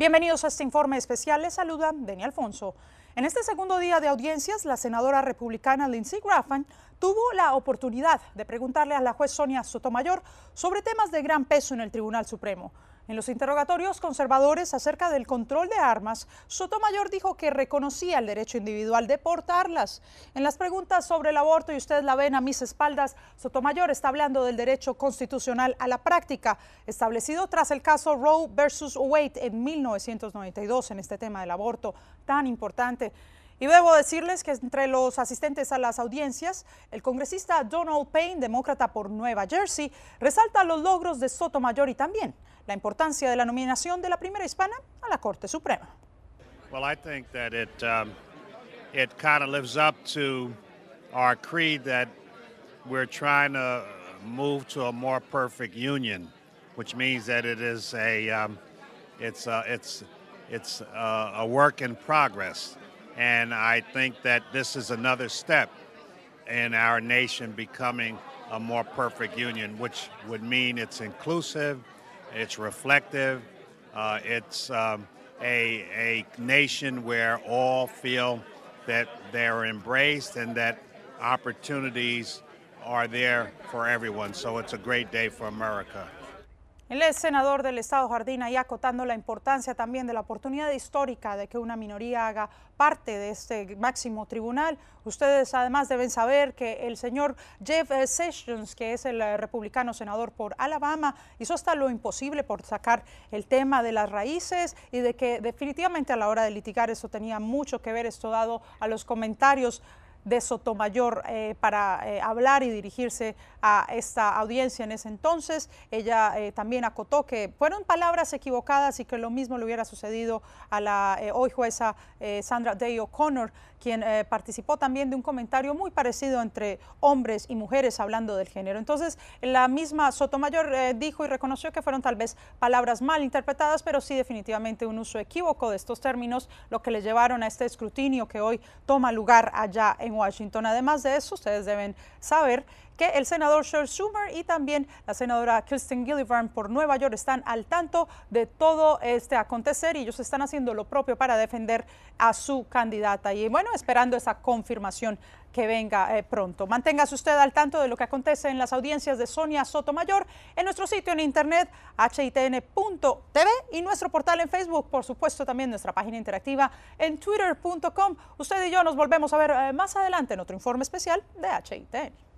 Bienvenidos a este informe especial. Les saluda Deni Alfonso. En este segundo día de audiencias, la senadora republicana Lindsey Graffin tuvo la oportunidad de preguntarle a la juez Sonia Sotomayor sobre temas de gran peso en el Tribunal Supremo. En los interrogatorios conservadores acerca del control de armas, Sotomayor dijo que reconocía el derecho individual de portarlas. En las preguntas sobre el aborto, y ustedes la ven a mis espaldas, Sotomayor está hablando del derecho constitucional a la práctica, establecido tras el caso Roe versus Wade en 1992 en este tema del aborto tan importante. Y debo decirles que entre los asistentes a las audiencias, el congresista Donald Payne, demócrata por Nueva Jersey, resalta los logros de Sotomayor y también la importancia de la nominación de la primera hispana a la Corte Suprema. Well, I think that it um, it kind of lives up to our creed that we're trying to move to a more perfect union, which means that it is a um, it's a, it's it's a work in progress. And I think that this is another step in our nation becoming a more perfect union, which would mean it's inclusive, it's reflective, uh, it's um, a, a nation where all feel that they're embraced and that opportunities are there for everyone. So it's a great day for America. El ex senador del Estado Jardín ahí acotando la importancia también de la oportunidad histórica de que una minoría haga parte de este máximo tribunal. Ustedes además deben saber que el señor Jeff eh, Sessions, que es el eh, republicano senador por Alabama, hizo hasta lo imposible por sacar el tema de las raíces y de que definitivamente a la hora de litigar eso tenía mucho que ver, esto dado a los comentarios de Sotomayor eh, para eh, hablar y dirigirse a esta audiencia en ese entonces. Ella eh, también acotó que fueron palabras equivocadas y que lo mismo le hubiera sucedido a la hoy jueza Sandra Day O'Connor, quien participó también de un comentario muy parecido entre hombres y mujeres hablando del género. Entonces, la misma Sotomayor dijo y reconoció que fueron tal vez palabras mal interpretadas, pero sí definitivamente un uso equívoco de estos términos, lo que le llevaron a este escrutinio que hoy toma lugar allá en Washington. Además de eso, ustedes deben saber que el senador Sheryl Schumer y también la senadora Kirsten Gillibrand por Nueva York están al tanto de todo este acontecer y ellos están haciendo lo propio para defender a su candidata. Y bueno, esperando esa confirmación que venga eh, pronto. Manténgase usted al tanto de lo que acontece en las audiencias de Sonia Sotomayor en nuestro sitio en internet hitn.tv y nuestro portal en Facebook, por supuesto también nuestra página interactiva en twitter.com. Usted y yo nos volvemos a ver eh, más adelante en otro informe especial de HITN.